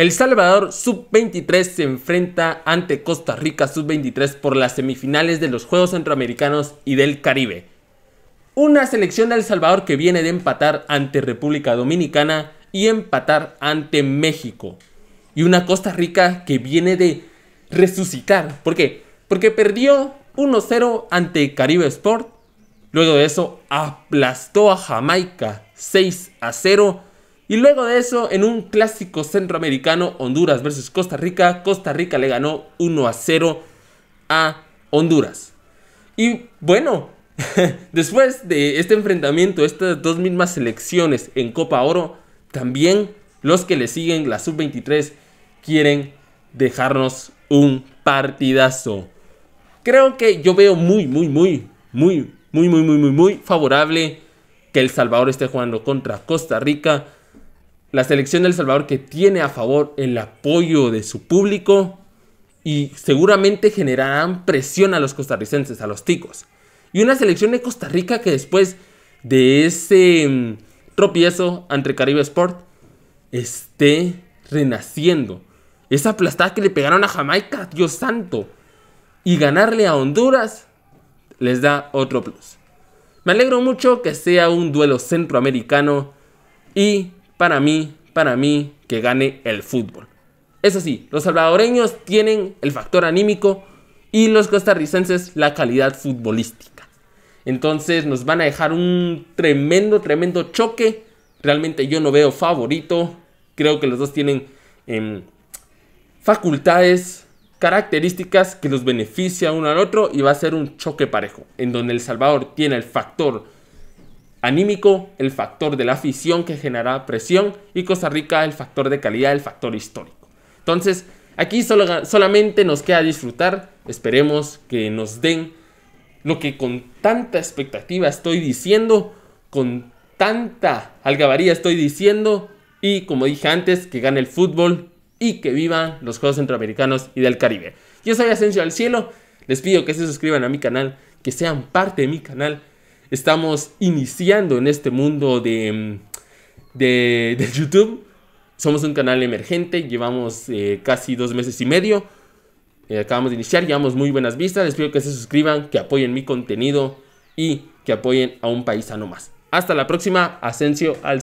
El Salvador sub-23 se enfrenta ante Costa Rica sub-23 por las semifinales de los Juegos Centroamericanos y del Caribe. Una selección de El Salvador que viene de empatar ante República Dominicana y empatar ante México. Y una Costa Rica que viene de resucitar. ¿Por qué? Porque perdió 1-0 ante Caribe Sport. Luego de eso aplastó a Jamaica 6 0 y luego de eso, en un clásico centroamericano, Honduras versus Costa Rica, Costa Rica le ganó 1 a 0 a Honduras. Y bueno, después de este enfrentamiento, estas dos mismas selecciones en Copa Oro, también los que le siguen, la sub-23, quieren dejarnos un partidazo. Creo que yo veo muy, muy, muy, muy, muy, muy, muy, muy, muy favorable que El Salvador esté jugando contra Costa Rica la selección del El Salvador que tiene a favor el apoyo de su público y seguramente generarán presión a los costarricenses, a los ticos. Y una selección de Costa Rica que después de ese mm, tropiezo ante Caribe Sport esté renaciendo. Esa aplastada que le pegaron a Jamaica, Dios santo. Y ganarle a Honduras les da otro plus. Me alegro mucho que sea un duelo centroamericano y para mí, para mí, que gane el fútbol. Eso sí, los salvadoreños tienen el factor anímico y los costarricenses la calidad futbolística. Entonces nos van a dejar un tremendo, tremendo choque. Realmente yo no veo favorito. Creo que los dos tienen em, facultades, características que los beneficia uno al otro y va a ser un choque parejo, en donde El Salvador tiene el factor anímico, el factor de la afición que genera presión y Costa Rica el factor de calidad, el factor histórico. Entonces, aquí solamente nos queda disfrutar, esperemos que nos den lo que con tanta expectativa estoy diciendo, con tanta algabaría estoy diciendo y como dije antes, que gane el fútbol y que vivan los Juegos Centroamericanos y del Caribe. Yo soy Asensio al Cielo, les pido que se suscriban a mi canal, que sean parte de mi canal estamos iniciando en este mundo mm, de, de, YouTube. Somos un canal emergente, llevamos eh, casi dos meses y medio. Eh, acabamos de iniciar, llevamos muy buenas vistas. Les pido que se suscriban, que apoyen mi contenido y que apoyen a un paisano más. Hasta la próxima, Asensio al